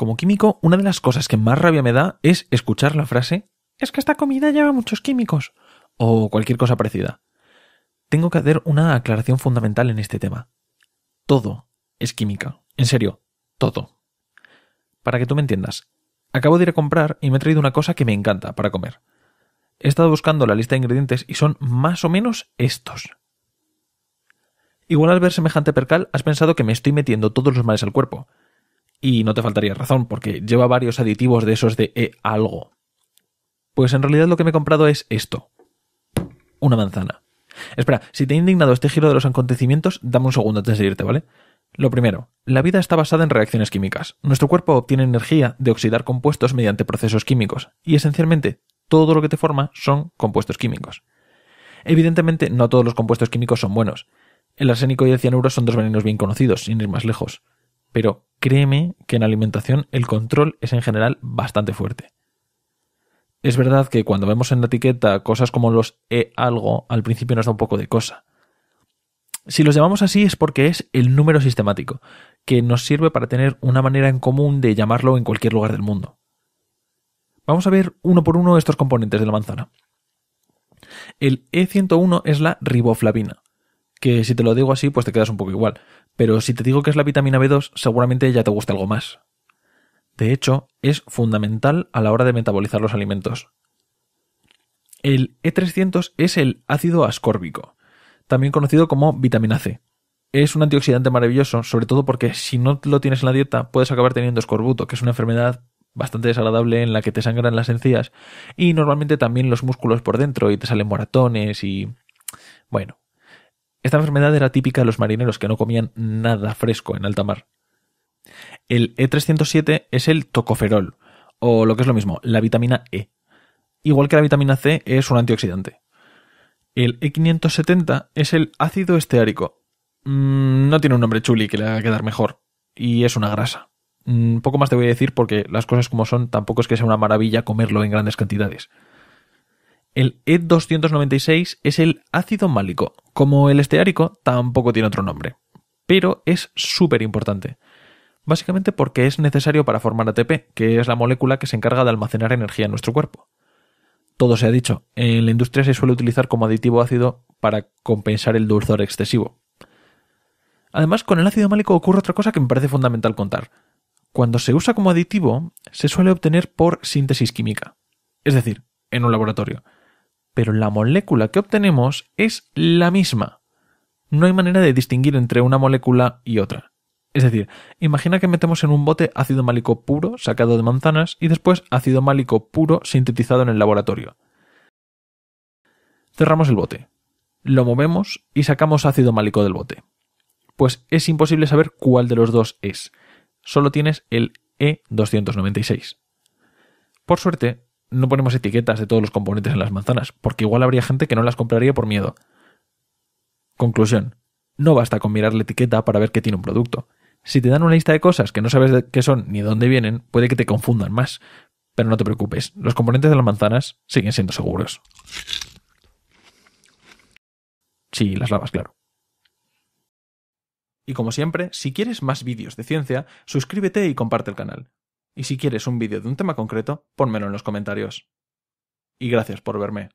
Como químico, una de las cosas que más rabia me da es escuchar la frase es que esta comida lleva muchos químicos o cualquier cosa parecida. Tengo que hacer una aclaración fundamental en este tema. Todo es química. En serio, todo. Para que tú me entiendas, acabo de ir a comprar y me he traído una cosa que me encanta para comer. He estado buscando la lista de ingredientes y son más o menos estos. Igual al ver semejante percal has pensado que me estoy metiendo todos los males al cuerpo, y no te faltaría razón, porque lleva varios aditivos de esos de e algo. Pues en realidad lo que me he comprado es esto. Una manzana. Espera, si te he indignado este giro de los acontecimientos, dame un segundo antes de irte, ¿vale? Lo primero, la vida está basada en reacciones químicas. Nuestro cuerpo obtiene energía de oxidar compuestos mediante procesos químicos, y esencialmente todo lo que te forma son compuestos químicos. Evidentemente, no todos los compuestos químicos son buenos. El arsénico y el cianuro son dos venenos bien conocidos, sin ir más lejos pero créeme que en alimentación el control es en general bastante fuerte. Es verdad que cuando vemos en la etiqueta cosas como los e algo, al principio nos da un poco de cosa. Si los llamamos así es porque es el número sistemático, que nos sirve para tener una manera en común de llamarlo en cualquier lugar del mundo. Vamos a ver uno por uno estos componentes de la manzana. El E101 es la riboflavina, que si te lo digo así, pues te quedas un poco igual. Pero si te digo que es la vitamina B2, seguramente ya te gusta algo más. De hecho, es fundamental a la hora de metabolizar los alimentos. El E300 es el ácido ascórbico, también conocido como vitamina C. Es un antioxidante maravilloso, sobre todo porque si no lo tienes en la dieta, puedes acabar teniendo escorbuto, que es una enfermedad bastante desagradable en la que te sangran las encías y normalmente también los músculos por dentro y te salen moratones y... bueno, esta enfermedad era típica de los marineros que no comían nada fresco en alta mar. El E307 es el tocoferol, o lo que es lo mismo, la vitamina E. Igual que la vitamina C es un antioxidante. El E570 es el ácido esteárico. Mm, no tiene un nombre chuli que le haga quedar mejor. Y es una grasa. Mm, poco más te voy a decir porque las cosas como son tampoco es que sea una maravilla comerlo en grandes cantidades. El E296 es el ácido málico como el esteárico, tampoco tiene otro nombre. Pero es súper importante. Básicamente porque es necesario para formar ATP, que es la molécula que se encarga de almacenar energía en nuestro cuerpo. Todo se ha dicho, en la industria se suele utilizar como aditivo ácido para compensar el dulzor excesivo. Además, con el ácido málico ocurre otra cosa que me parece fundamental contar. Cuando se usa como aditivo, se suele obtener por síntesis química, es decir, en un laboratorio pero la molécula que obtenemos es la misma. No hay manera de distinguir entre una molécula y otra. Es decir, imagina que metemos en un bote ácido málico puro sacado de manzanas y después ácido málico puro sintetizado en el laboratorio. Cerramos el bote, lo movemos y sacamos ácido málico del bote. Pues es imposible saber cuál de los dos es. Solo tienes el E296. Por suerte, no ponemos etiquetas de todos los componentes en las manzanas, porque igual habría gente que no las compraría por miedo. Conclusión. No basta con mirar la etiqueta para ver qué tiene un producto. Si te dan una lista de cosas que no sabes qué son ni de dónde vienen, puede que te confundan más. Pero no te preocupes, los componentes de las manzanas siguen siendo seguros. sí, las lavas, claro. Y como siempre, si quieres más vídeos de ciencia, suscríbete y comparte el canal y si quieres un vídeo de un tema concreto, ponmelo en los comentarios. Y gracias por verme.